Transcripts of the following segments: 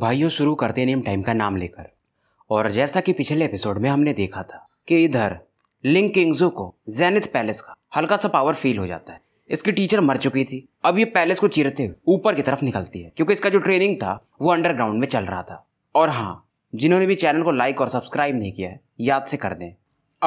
भाइयों शुरू करते नेम टाइम का नाम लेकर और जैसा कि पिछले एपिसोड में हमने देखा था कि इधर लिंग किंग्सो को जैनिथ पैलेस का हल्का सा पावर फील हो जाता है इसकी टीचर मर चुकी थी अब ये पैलेस को चीरते हुए ऊपर की तरफ निकलती है क्योंकि इसका जो ट्रेनिंग था वो अंडरग्राउंड में चल रहा था और हाँ जिन्होंने भी चैनल को लाइक और सब्सक्राइब नहीं किया है याद से कर दें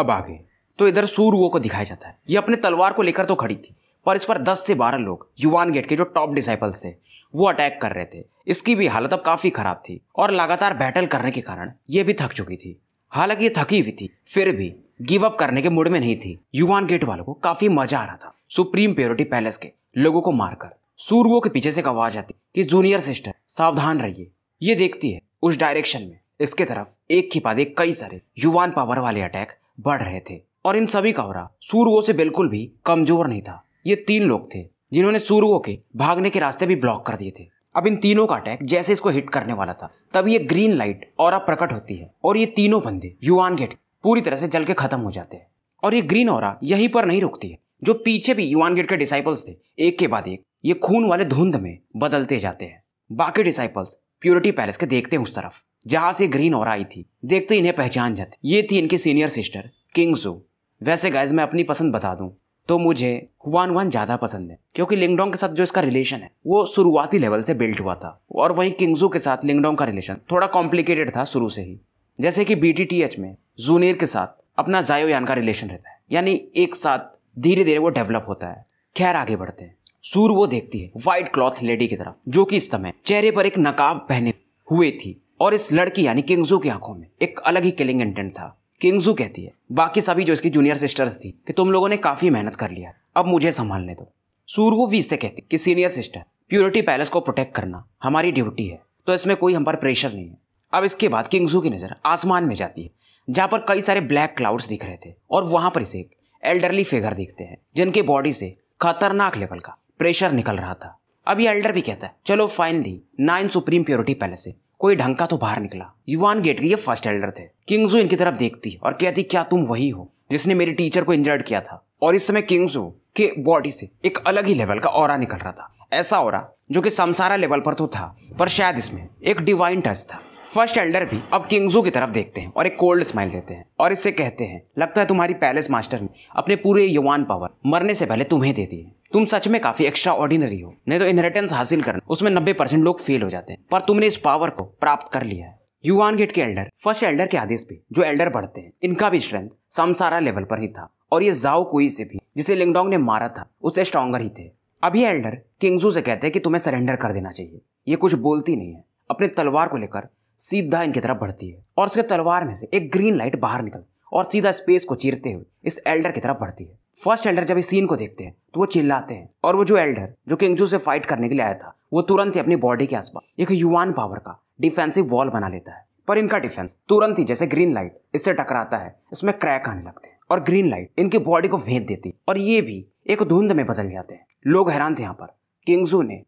अब आगे तो इधर सूर को दिखाया जाता है ये अपने तलवार को लेकर तो खड़ी थी और इस पर 10 से 12 लोग युवान गेट के जो टॉप डिसाइपल्स थे वो अटैक कर रहे थे इसकी भी हालत अब काफ़ी ख़राब थी और लगातार बैटल करने के कारण ये भी थक चुकी थी हालांकि ये थकी हुई थी फिर भी गिव अप करने के मूड में नहीं थी युवान गेट वालों को काफ़ी मजा आ रहा था सुप्रीम प्योरिटी पैलेस के लोगों को मारकर सूर्यो के पीछे से एक आवाज़ आती कि जूनियर सिस्टर सावधान रहिए ये देखती है उस डायरेक्शन में इसके तरफ एक के बाद एक कई सारे युवान पावर वाले अटैक बढ़ रहे थे और इन सभी का हो सूर्यो से बिल्कुल भी कमजोर नहीं था ये तीन लोग थे जिन्होंने सूर्यो के भागने के रास्ते भी ब्लॉक कर दिए थे अब इन तीनों का अटैक जैसे इसको हिट करने वाला था तब ये ग्रीन लाइट और प्रकट होती है और ये तीनों बंदे युवान गेट पूरी तरह से जल के खत्म हो जाते हैं और ये ग्रीन और यहीं पर नहीं रुकती है जो पीछे भी युवान गेट के डिसाइपल्स थे एक के बाद एक ये खून वाले धुंध में बदलते जाते हैं बाकी डिसाइपल्स प्योरिटी पैलेस के देखते हैं उस तरफ जहां से ग्रीन और आई थी देखते इन्हें पहचान जाते ये थी इनकी सीनियर सिस्टर किंग जू वैसे गाइज मैं अपनी पसंद बता दूं तो मुझे हुआन वन ज़्यादा पसंद है क्योंकि लिंगडोंग के साथ जो इसका रिलेशन है वो शुरुआती लेवल से बिल्ट हुआ था और वहीं किंगजू के साथ लिंगडोंग का रिलेशन थोड़ा कॉम्प्लिकेटेड था शुरू से ही जैसे कि बी में जूनियर के साथ अपना जायोयान का रिलेशन रहता है यानी एक साथ धीरे धीरे वो डेवलप होता है खैर आगे बढ़ते हैं सूर वो देखती है व्हाइट क्लॉथ लेडी की तरफ जो कि इस समय चेहरे पर एक नकाब पहने हुए थी और इस लड़की यानी किंगजू की आंखों में एक अलग ही किलिंग इंटेंट था किंगजू कहती है बाकी सभी जो इसकी जूनियर सिस्टर्स थी कि तुम लोगों ने काफ़ी मेहनत कर लिया अब मुझे संभालने दो सूर्वो भी इससे कहती कि सीनियर सिस्टर प्योरिटी पैलेस को प्रोटेक्ट करना हमारी ड्यूटी है तो इसमें कोई हम पर प्रेशर नहीं है अब इसके बाद किंगजू की नज़र आसमान में जाती है जहाँ पर कई सारे ब्लैक क्लाउड्स दिख रहे थे और वहाँ पर इसे एक एल्डरली फिगर दिखते हैं जिनके बॉडी से खतरनाक लेवल का प्रेशर निकल रहा था अब ये एल्डर भी कहता है चलो finally nine supreme purity palace से कोई ढंग का तो बाहर निकला युवान गेट के ये फर्स्ट एल्डर थे किंगजू इनकी तरफ देखती और कहती क्या तुम वही हो जिसने मेरे टीचर को इंजर्ड किया था और इस समय किंग्सू के बॉडी से एक अलग ही लेवल का और निकल रहा था ऐसा और जो कि समसारा लेवल पर तो था पर शायद इसमें एक डिवाइन टच था फर्स्ट एल्डर भी अब किंग्सू की तरफ देखते हैं और एक कोल्ड स्माइल देते हैं और इससे कहते हैं लगता है तुम्हारी पैलेस मास्टर ने अपने पूरे युवान पावर मरने से पहले तुम्हें दे दिए तुम सच में काफी एक्स्ट्रा ऑर्डिनरी हो नहीं तो इनहेरिटेंस हासिल करना उसमें नब्बे परसेंट लोग फेल हो जाते हैं पर तुमने इस पावर को प्राप्त कर लिया है युवान गेट के एल्डर फर्स्ट एल्डर के आदेश पे जो एल्डर बढ़ते हैं इनका भी स्ट्रेंथ समसारा लेवल पर ही था और ये जाओ कोई से भी जिसे लिंगडोंग ने मारा था उससे स्ट्रॉगर ही थे अभी एल्डर किंगजू से कहते हैं कि तुम्हें सरेंडर कर देना चाहिए ये कुछ बोलती नहीं है अपने तलवार को लेकर सीधा इनकी तरफ बढ़ती है और उसके तलवार में से एक ग्रीन लाइट बाहर निकल और सीधा स्पेस को चीरते हुए इस एल्डर की तरफ बढ़ती है फर्स्ट एल्डर जब इस सीन को देखते हैं तो वो चिल्लाते हैं और वो जो एल्डर जो किंगजू से फाइट करने के लिए आया था वो तुरंत ही अपनी बॉडी के आसपास एक युवान पावर का डिफेंसिव वॉल बना लेता है पर इनका डिफेंस तुरंत ही जैसे ग्रीन लाइट इससे टकराता है इसमें क्रैक आने लगते हैं और ग्रीन लाइट इनकी बॉडी को भेद देती और ये भी एक धुंध में बदल जाते हैं लोग हैरान थे यहाँ पर किंगजू ने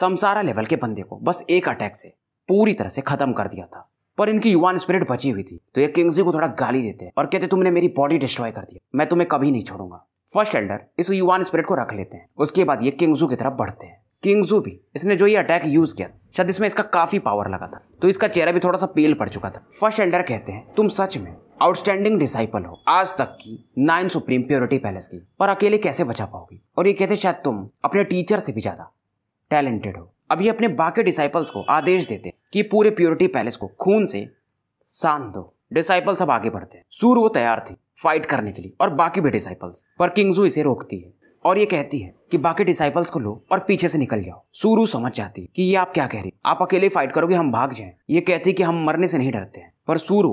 समसारा लेवल के बंदे को बस एक अटैक से पूरी तरह से खत्म कर दिया था पर इनकी युवान स्पिरिट बची हुई थी तो ये किंग्जी को थोड़ा गाली देते हैं और कहते तुमने मेरी बॉडी डिस्ट्रॉय कर दिया मैं तुम्हें कभी नहीं छोड़ूंगा फर्स्ट एल्डर इस युवान स्पिरिट को रख लेते हैं उसके बाद ये किंग्जू की तरफ बढ़ते हैं किंग्जू भी इसने जो ये अटैक यूज किया शायद इसमें इसका काफी पावर लगा था तो इसका चेहरा भी थोड़ा सा पेल पड़ चुका था फर्स्ट एल्डर कहते हैं तुम सच में आउटस्टैंडिंग डिसाइपल हो आज तक की नाइन सुप्रीम प्योरिटी पैलेस की पर अकेले कैसे बचा पाओगी और ये कहते शायद तुम अपने टीचर से भी ज्यादा टैलेंटेड हो अब ये अपने बाकी डिसाइपल्स को आदेश देते कि पूरे प्योरिटी पैलेस को खून से सान दो डिसाइपल सब आगे बढ़ते हैं सूर वो तैयार थी फाइट करने के लिए और बाकी भी डिसाइपल्स पर किंगजू इसे रोकती है और ये कहती है कि बाकी डिसाइपल्स को लो और पीछे से निकल जाओ सूरू समझ जाती है कि ये आप क्या कह रही आप अकेले फाइट करोगे हम भाग जाएं ये कहती कि हम मरने से नहीं डरते हैं पर सूरू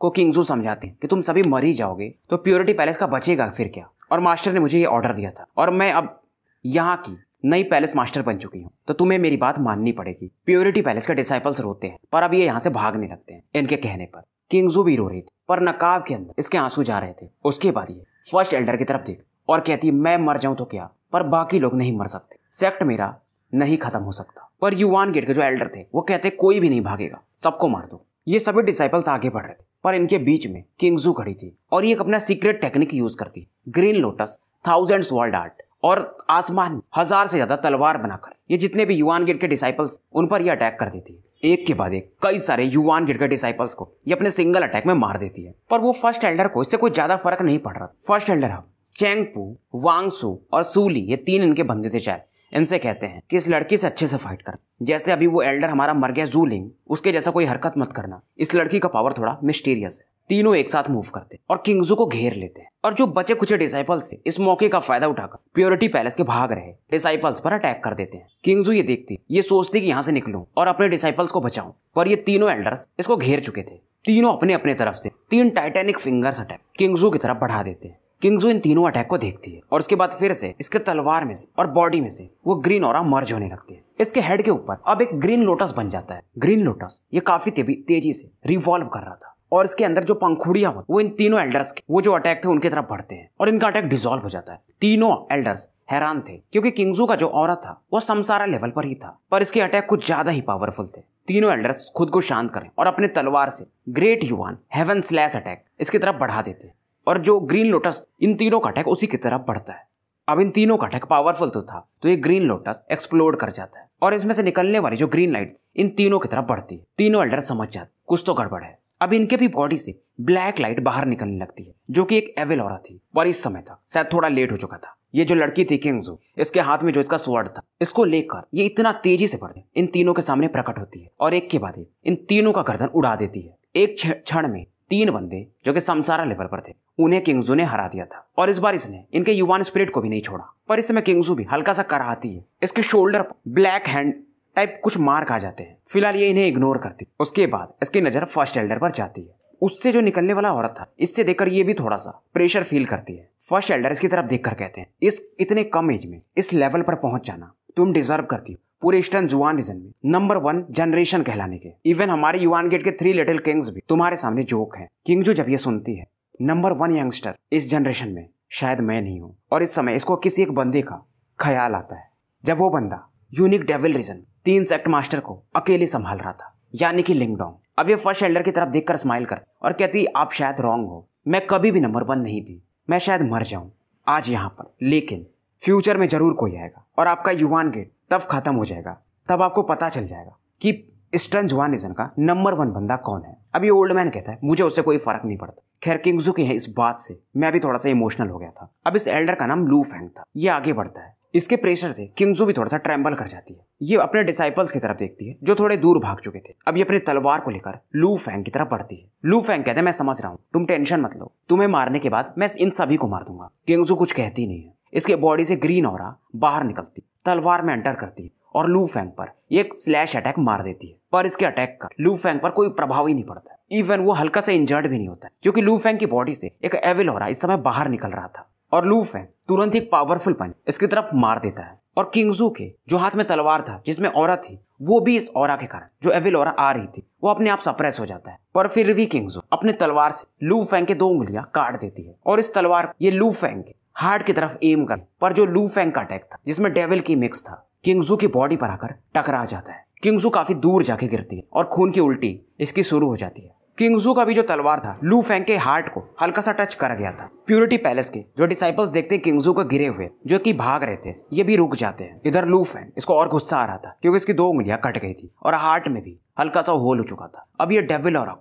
को किंगजू समझाते हैं कि तुम सभी मर ही जाओगे तो प्योरिटी पैलेस का बचेगा फिर क्या और मास्टर ने मुझे ये ऑर्डर दिया था और मैं अब यहाँ की नई पैलेस मास्टर बन चुकी हूँ तो तुम्हें मेरी बात माननी पड़ेगी प्योरिटी पैलेस के डिसाइपल्स रोते हैं पर अब ये यहाँ से भागने लगते हैं इनके कहने पर किंगजू भी रो रही थी पर नकाब के अंदर इसके आंसू जा रहे थे उसके बाद ये फर्स्ट एल्डर की तरफ देख और कहती मैं मर जाऊं तो क्या पर बाकी लोग नहीं मर सकते सेक्ट मेरा नहीं खत्म हो सकता पर युवान गेट के जो एल्डर थे वो कहते कोई भी नहीं भागेगा सबको मार दो ये सभी डिसाइपल्स आगे बढ़ रहे थे पर इनके बीच में किंगजू खड़ी थी और ये अपना सीक्रेट टेक्निक यूज करती green lotus thousand world art और आसमान हजार से ज्यादा तलवार बनाकर ये जितने भी युवान गेट के डिसाइपल्स उन पर यह अटैक कर देती है एक के बाद एक कई सारे युवान गेट के डिसाइपल्स को ये अपने सिंगल अटैक में मार देती है पर वो फर्स्ट एल्डर को इससे कोई ज्यादा फर्क नहीं पड़ रहा फर्स्ट एल्डर हब चेंगपू वांगसू और सूली ये तीन इनके बंदे थे शायद इनसे कहते हैं कि इस लड़की से अच्छे से फाइट कर जैसे अभी वो एल्डर हमारा मर गया जूलिंग उसके जैसा कोई हरकत मत करना इस लड़की का पावर थोड़ा मिस्टीरियस है तीनों एक साथ मूव करते हैं और किंग्सो को घेर लेते हैं और जो बचे कुछ डिसाइपल्स थे इस मौके का फायदा उठाकर प्योरिटी पैलेस के भाग रहे डिसाइपल्स पर अटैक कर देते हैं किंग्सो ये देखती ये सोचती कि यहाँ से निकलूं और अपने डिसाइपल्स को बचाऊं पर ये तीनों एल्डर्स इसको घेर चुके थे तीनों अपने अपने तरफ से तीन टाइटेनिक फिंगर्स अटैक किंग्सो की तरफ बढ़ा देते हैं किंग्सो इन तीनों अटैक को देखती है और उसके बाद फिर से इसके तलवार में से और बॉडी में से वो ग्रीन और मर्ज होने लगती है इसके हेड के ऊपर अब एक ग्रीन लोटस बन जाता है ग्रीन लोटस ये काफी तेजी से रिवॉल्व कर रहा था और इसके अंदर जो पंखुड़िया होती वो इन तीनों एल्डर्स के वो जो अटैक थे उनकी तरफ बढ़ते हैं और इनका अटैक डिजोल्व हो जाता है तीनों एल्डर्स हैरान थे क्योंकि किंगजू का जो और था वो समसारा लेवल पर ही था पर इसके अटैक कुछ ज्यादा ही पावरफुल थे तीनों एल्डर्स खुद को शांत करें और अपने तलवार से ग्रेट युवान हेवन स्लैश अटैक इसकी तरफ बढ़ा देते हैं और जो ग्रीन लोटस इन तीनों का अटैक उसी की तरफ बढ़ता है अब इन तीनों का अटैक पावरफुल तो था तो ये ग्रीन लोटस एक्सप्लोड कर जाता है और इसमें से निकलने वाली जो ग्रीन लाइट इन तीनों की तरफ बढ़ती है तीनों एल्डर समझ जाते कुछ तो गड़बड़ है अब इनके भी बॉडी से ब्लैक लाइट बाहर निकलने लगती है जो कि एक एविल औरा थी पर इस समय तक शायद थोड़ा लेट हो चुका था ये जो लड़की थी किंगजू इसके हाथ में जो इसका स्वर्ड था इसको लेकर ये इतना तेजी से बढ़ इन तीनों के सामने प्रकट होती है और एक के बाद एक इन तीनों का गर्दन उड़ा देती है एक क्षण में तीन बंदे जो कि समसारा लेवल पर थे उन्हें किंगजू ने हरा दिया था और इस बार इसने इनके युवान स्पिरिट को भी नहीं छोड़ा पर इस समय किंगजू भी हल्का सा कराहती है इसके शोल्डर पर ब्लैक हैंड टाइप कुछ मार्क आ जाते हैं फिलहाल ये इन्हें इग्नोर करती उसके बाद इसकी नजर फर्स्ट एल्डर पर जाती है उससे जो निकलने वाला औरत था इससे देखकर ये भी थोड़ा सा प्रेशर फील करती है फर्स्ट एल्डर इसकी तरफ देखकर कहते हैं इस इतने कम एज में इस लेवल पर पहुंच जाना तुम डिजर्व करती हो पूरे ईस्टर्न जुआन रीजन में नंबर वन जनरेशन कहलाने के इवन हमारे युवान गेट के थ्री लिटिल किंग्स भी तुम्हारे सामने जोक है किंग जो जब ये सुनती है नंबर वन यंगस्टर इस जनरेशन में शायद मैं नहीं हूँ और इस समय इसको किसी एक बंदे का ख्याल आता है जब वो बंदा यूनिक डेविल रीजन तीन सेक्ट मास्टर को अकेले संभाल रहा था यानी कि लिंगडोंग अब ये फर्स्ट एल्डर की तरफ देखकर स्माइल कर और कहती आप शायद रॉन्ग हो मैं कभी भी नंबर वन नहीं थी मैं शायद मर जाऊं आज यहाँ पर लेकिन फ्यूचर में जरूर कोई आएगा और आपका युवान गेट तब खत्म हो जाएगा तब आपको पता चल जाएगा कि ईस्टर्न जुआनिजन का नंबर वन बंदा कौन है अब ये ओल्ड मैन कहता है मुझे उससे कोई फर्क नहीं पड़ता खैर किंगजू के है इस बात से मैं भी थोड़ा सा इमोशनल हो गया था अब इस एल्डर का नाम लू फैंग था ये आगे बढ़ता है इसके प्रेशर से किंगजू भी थोड़ा सा ट्रैम्बल कर जाती है ये अपने डिसाइपल्स की तरफ देखती है जो थोड़े दूर भाग चुके थे अब ये अपने तलवार को लेकर लू फैंग की तरफ बढ़ती है लू फैंग कहते हैं मैं समझ रहा हूँ तुम टेंशन मत लो तुम्हें मारने के बाद मैं इन सभी को मार दूंगा किंगजू कुछ कहती नहीं है इसके बॉडी से ग्रीन और बाहर निकलती तलवार में एंटर करती है और लू फैंग पर एक स्लैश अटैक मार देती है पर इसके अटैक का लू फैंग पर कोई प्रभाव ही नहीं पड़ता इवन वो हल्का सा इंजर्ड भी नहीं होता क्योंकि लू फैंग की बॉडी से एक एविल और इस समय बाहर निकल रहा था और लूफ है तुरंत एक पावरफुल पंच इसकी तरफ मार देता है और किंगजू के जो हाथ में तलवार था जिसमें और थी वो भी इस और के कारण जो एविल और आ रही थी वो अपने आप सप्रेस हो जाता है पर फिर भी किंगजू अपने तलवार से लू फैंग के दो उंगलियां काट देती है और इस तलवार ये लू फैंग के हार्ट की तरफ एम कर पर जो लू फैंग का अटैक था जिसमें डेविल की मिक्स था किंगजू की बॉडी पर आकर टकरा जाता है किंगजू काफी दूर जाके गिरती है और खून की उल्टी इसकी शुरू हो जाती है किंगजू का भी जो तलवार था लू फैंग के हार्ट को हल्का सा टच कर गया था प्यूरिटी पैलेस के जो डिसाइपल्स देखते हैं किंगजू को गिरे हुए जो कि भाग रहे थे ये भी रुक जाते हैं इधर लू फैंग इसको और गुस्सा आ रहा था क्योंकि इसकी दो उंगलियां कट गई थी और हार्ट में भी हल्का सा होल हो चुका था अब ये डेविल और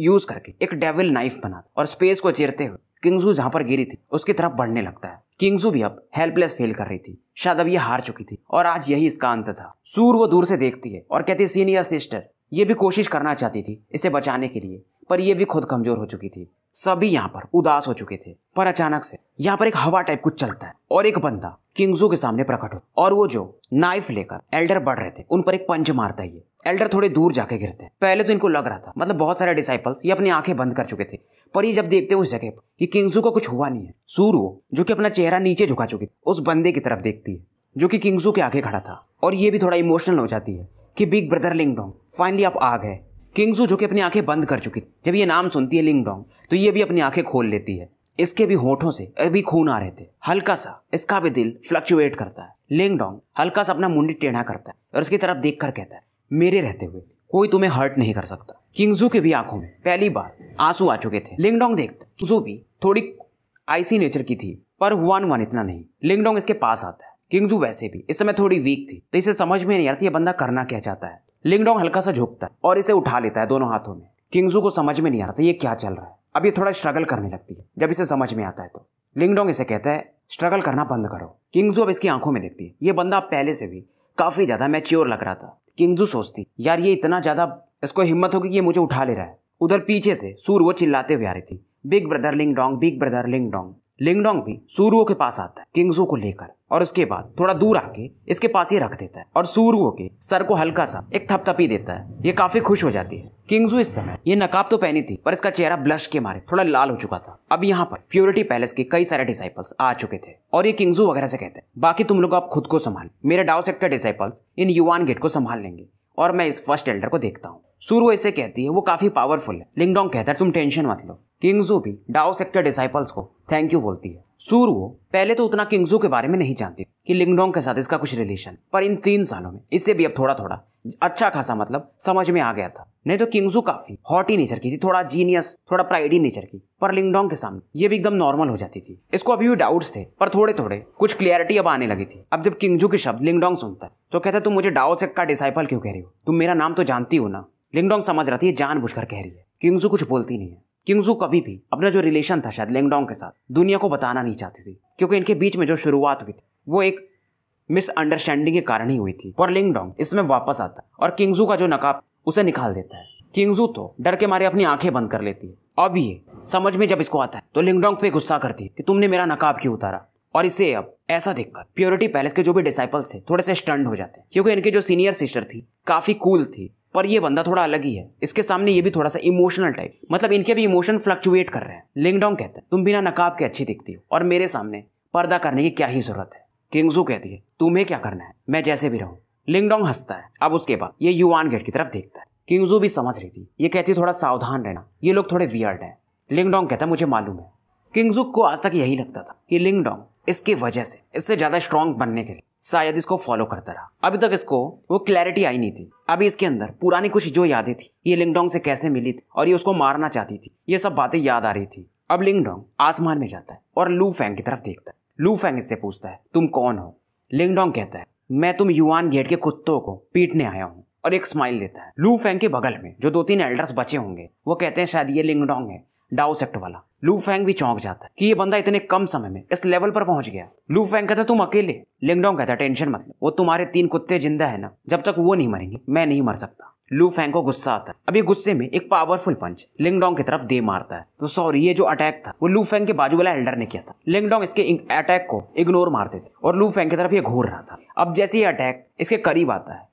यूज करके एक डेविल नाइफ बना और स्पेस को चिरते हुए किंगजू जहाँ पर गिरी थी उसकी तरफ बढ़ने लगता है किंगजू भी अब हेल्पलेस फील कर रही थी शायद अब ये हार चुकी थी और आज यही इसका अंत था सूर वो दूर से देखती है और कहती सीनियर सिस्टर ये भी कोशिश करना चाहती थी इसे बचाने के लिए पर यह भी खुद कमजोर हो चुकी थी सभी यहाँ पर उदास हो चुके थे पर अचानक से यहाँ पर एक हवा टाइप कुछ चलता है और एक बंदा किंगजू के सामने प्रकट होता और वो जो नाइफ लेकर एल्डर बढ़ रहे थे उन पर एक पंच मारता है एल्डर थोड़े दूर जाके गिरते हैं पहले तो इनको लग रहा था मतलब बहुत सारे डिसाइपल्स ये अपनी आंखें बंद कर चुके थे पर ये जब देखते हैं उस जगह पर कि किंगजू का कुछ हुआ नहीं है सूर वो जो कि अपना चेहरा नीचे झुका चुकी उस बंदे की तरफ देखती है जो कि किंगजू के आगे खड़ा था और ये भी थोड़ा इमोशनल हो जाती है कि बिग ब्रदर लिंगडोंग फाइनली आप आ गए किंगजू जो कि अपनी आंखें बंद कर चुकी जब ये नाम सुनती है लिंगडोंग तो ये भी अपनी आंखें खोल लेती है इसके भी होठों से अभी खून आ रहे थे हल्का सा इसका भी दिल फ्लक्चुएट करता है लिंगडोंग हल्का सा अपना मुंडी टेढ़ा करता है और उसकी तरफ देख कर कहता है मेरे रहते हुए कोई तुम्हें हर्ट नहीं कर सकता किंगजू के भी आंखों में पहली बार आंसू आ चुके थे लिंगडोंग देखता जो भी थोड़ी आइसी नेचर की थी पर वन वन इतना नहीं लिंगडोंग इसके पास आता है किंगजू वैसे भी इस समय थोड़ी वीक थी तो इसे समझ में नहीं आती बंदा करना क्या चाहता है लिंगडोंग हल्का सा झुकता है और इसे उठा लेता है दोनों हाथों में किंगजू को समझ में नहीं आ रहा ये क्या चल रहा है अब ये थोड़ा स्ट्रगल करने लगती है जब इसे समझ में आता है तो लिंगडोंग इसे कहता है स्ट्रगल करना बंद करो किंगजू अब इसकी आंखों में देखती है ये बंदा पहले से भी काफी ज्यादा मैच्योर लग रहा था किंगजू सोचती यार ये इतना ज्यादा इसको हिम्मत होगी कि ये मुझे उठा ले रहा है उधर पीछे से सूर वो चिल्लाते हुए आ रही थी big brother Ling Dong big brother Ling Dong Lingdong भी सूर्यो के पास आता है किंगजू को लेकर और उसके बाद थोड़ा दूर आके इसके पास ही रख देता है और सूर्यो के सर को हल्का सा एक थपथपी देता है ये काफी खुश हो जाती है किंगजू इस समय ये नकाब तो पहनी थी पर इसका चेहरा ब्लश के मारे थोड़ा लाल हो चुका था अब यहाँ पर प्योरिटी पैलेस के कई सारे डिसाइपल्स आ चुके थे और ये किंगजू वगैरह से कहते हैं बाकी तुम लोग आप खुद को संभाल मेरे डाउ सेक्टर डिसाइपल्स इन युवान गेट को संभाल लेंगे और मैं इस फर्स्ट एल्डर को देखता हूँ सूर वो इसे कहती है वो काफी पावरफुल है लिंगडोंग कहता है तुम टेंशन मत लो किंगजू भी डाओ सेक्टर डिसाइपल्स को थैंक यू बोलती है सूर वो पहले तो उतना किंगजू के बारे में नहीं जानती कि लिंगडोंग के साथ इसका कुछ रिलेशन पर इन तीन सालों में इससे भी अब थोड़ा थोड़ा अच्छा खासा मतलब समझ में आ गया था नहीं तो किंगजू काफी हॉटी नेचर की थी थोड़ा जीनियस थोड़ा प्राइडी नेचर की पर लिंगडोंग के सामने ये भी एकदम नॉर्मल हो जाती थी इसको अभी भी डाउट्स थे पर थोड़े थोड़े कुछ क्लियरिटी अब आने लगी थी अब जब किंगजू के शब्द लिंगडोंग सुनता है तो कहता है तुम मुझे डाओ सेक का डिसाइपल क्यों कह रही हो तुम मेरा नाम तो जानती हो ना लिंगडोंग समझ रहा था ये जानबूझकर कह रही है किंगजू कुछ बोलती नहीं है किंगजू कभी भी अपना जो रिलेशन था शायद लिंगडोंग के साथ दुनिया को बताना नहीं चाहती थी क्योंकि इनके बीच में जो शुरुआत हुई थी वो एक मिसअंडरस्टैंडिंग के कारण ही हुई थी और लिंगडोंग इसमें वापस आता और किंगजू का जो नकाब उसे निकाल देता है किंगजू तो डर के मारे अपनी आंखें बंद कर लेती है अब ये समझ में जब इसको आता है तो लिंगडोंग पे गुस्सा करती है कि तुमने मेरा नकाब क्यों उतारा और इसे अब ऐसा देखकर प्योरिटी पैलेस के जो भी डिसाइपल्स थे थोड़े से स्टंड हो जाते हैं क्योंकि इनके जो सीनियर सिस्टर थी काफी कूल थी पर ये बंदा थोड़ा अलग ही है इसके सामने ये भी थोड़ा सा इमोशनल टाइप मतलब इनके भी इमोशन फ्लक्चुएट कर रहे हैं लिंगडोंग कहते हैं तुम बिना नकाब के अच्छी दिखती हो और मेरे सामने पर्दा करने की क्या ही जरूरत है किंगजू कहती है तुम्हें क्या करना है मैं जैसे भी रहूं लिंगडोंग हंसता है अब उसके बाद ये युवान गेट की तरफ देखता है किंगजू भी समझ रही थी ये कहती थोड़ा सावधान रहना ये लोग थोड़े वियर्ड है लिंगडोंग कहता मुझे मालूम है किंगजू को आज तक यही लगता था कि लिंगडोंग इसके वजह से इससे ज्यादा स्ट्रांग बनने के लिए शायद इसको फॉलो करता रहा अभी तक इसको वो क्लैरिटी आई नहीं थी अभी इसके अंदर पुरानी कुछ जो यादें थी ये लिंगडोंग से कैसे मिली थी और ये उसको मारना चाहती थी ये सब बातें याद आ रही थी अब लिंगडोंग आसमान में जाता है और लू फैंग की तरफ देखता है लू फैंग इससे पूछता है तुम कौन हो लिंगडोंग कहता है मैं तुम युवान गेट के कुत्तों को पीटने आया हूँ और एक स्माइल देता है लू फैंग के बगल में जो दो तीन एल्डर्स बचे होंगे वो कहते हैं शायद ये लिंगडोंग है डाउसेक्ट सेक्ट वाला लू फैंग भी चौंक जाता है कि ये बंदा इतने कम समय में इस लेवल पर पहुंच गया लू फैंग कहता तुम अकेले लिंगडोंग कहता टेंशन मतलब वो तुम्हारे तीन कुत्ते जिंदा है ना जब तक वो नहीं मरेंगे मैं नहीं मर सकता लू फैंग को गुस्सा आता है अब ये गुस्से में एक पावरफुल पंच लिंगडोंग की तरफ दे मारता है तो सॉरी ये जो अटैक था वो लू फैंग के बाजू वाला एल्डर ने किया था लिंगडोंग इसके अटैक को इग्नोर मारते थे और लू फैंग की तरफ ये घूर रहा था अब जैसे ये अटैक इसके करीब आता है